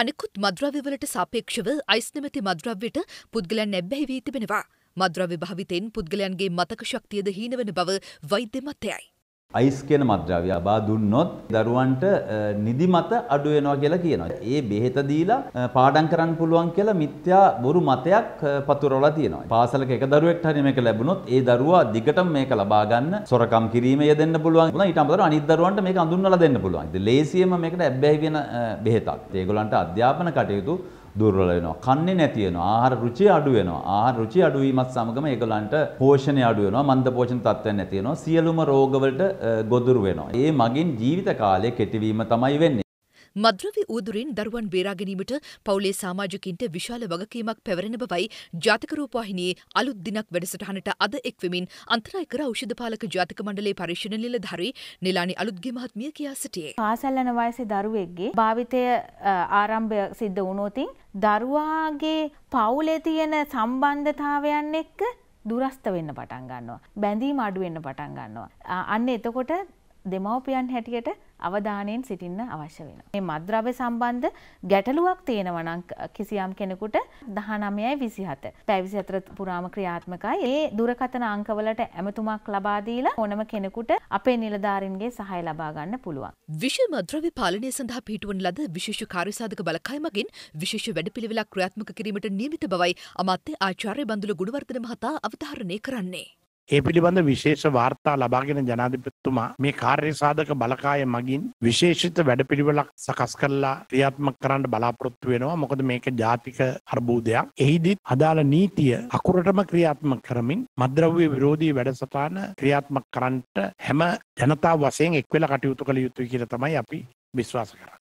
අනෙකුත් මද්‍රව්‍යවලට සාපේක්ෂව අයිස් නැමැති මද්‍රව්‍යට පුද්ගලයන් නැබ්බැහි වී තිබෙනවා. මද්‍රව්‍ය භාවිතයෙන් පුද්ගලයන්ගේ මතක ශක්තියද හීනවන බව වෛද්‍ය මතයයි. අයිස් කියන මත්ද්‍රව්‍ය ලබා දුන්නොත් දරුවන්ට නිදිමත අඩු වෙනවා කියලා කියනවා. ඒ බෙහෙත දීලා පාඩම් කරන්න පුළුවන් කියලා මිත්‍යා බොරු මතයක් පතුරවලා තියෙනවා. පාසලක එක දරුවෙක්ට හරි මේක ලැබුණොත් ඒ දරුවා දිගටම මේක ලබා ගන්න සොරකම් කිරීම යෙදෙන්න පුළුවන්. උනා ඊට අමතරව අනිත් දරුවන්ට මේක අඳුන්වලා දෙන්න පුළුවන්. ඉතින් ලේසියෙන්ම මේකට ඇබ්බැහි වෙන බෙහෙතක්. ඒගොල්ලන්ට අධ්‍යාපන කටයුතු දුර්වල වෙනවා. කන්නේ නැති වෙනවා. ආහාර රුචිය අඩු වෙනවා. ආහාර රුචිය අඩු වීමත් සමගම ඒගොල්ලන්ට පෝෂණය අඩු වෙනවා. මන්ද පෝෂණ තත්ත්වයක් නැති වෙනවා. සියලුම රෝගවලට ගොදුරු වෙනවා. ඒ මගින් ජීවිත කාලය කෙටි වීම තමයි වෙන්නේ. මද්‍රව්‍ය ඌදුරින් දරුවන් බේරාගැනීමට පවුලේ සාමාජිකින්ට විශාල වගකීමක් පැවරෙන බවයි ජාතික රූපවාහිනියේ අලුත් දිනක් වැඩසටහනට අද එක්වෙමින් අන්තරාය කර ඖෂධපාලක ජාතික මණ්ඩලයේ පරීක්ෂණ නිලධාරී නිලානි අලුත්ගේ මහත්මිය කියා සිටියේ. පාසල් යන වයසේ දරුවෙක්ගේ භාවිතය ආරම්භය සිද්ධ වුණොතින් දරුවාගේ පවුලේ තියෙන සම්බන්ධතාවයන් එක්ක දුරස්ත වෙන්න පටන් ගන්නවා. බැඳීම අඩු වෙන්න පටන් ගන්නවා. අන්න එතකොට දෙමව්පියන් හැටියට අවධානයෙන් සිටින්න අවශ්‍ය වෙනවා. මේ මද්‍රව්‍ය සම්බන්ධ ගැටලුවක් තියෙනවා නම් කිසියම් කෙනෙකුට 19.27 පැය 24 පුරාම ක්‍රියාත්මකයි. ඒ දුරකථන අංකවලට ඇමතුමක් ලබා දීලා ඕනම කෙනෙකුට අපේ නිලධාරීන්ගේ සහාය ලබා ගන්න පුළුවන්. විෂ මද්‍රව්‍ය පාලනය සඳහා පිහිටුවන ලද විශේෂ කාර්යසාධක බලකායමකින් විශේෂ වැඩපිළිවෙලක් ක්‍රියාත්මක කිරීමට නියමිත බවයි අමාත්‍ය ආචාර්ය බඳුළු ගුණවර්ධන මහතා අවධාරණය කරන්නේ. ඒ පිළිබඳ විශේෂ වාර්තා ලබාගෙන ජනාධිපතිතුමා මේ කාර්ය සාධක බලකාය මගින් විශේෂිත වැඩපිළිවෙලක් සකස් කරලා ක්‍රියාත්මක කරන්න බලාපොරොත්තු වෙනවා. මොකද මේක ජාතික අර්බුදයක්. එහිදීත් අදාළ නීතිය අකුරටම ක්‍රියාත්මක කරමින් මද්ද්‍රව්‍ය විරෝධී වැඩසටහන ක්‍රියාත්මක කරන්නට හැම ජනතාව වශයෙන් එක් වෙලා කටයුතු කළ යුතුයි කියලා තමයි අපි විශ්වාස කරන්නේ.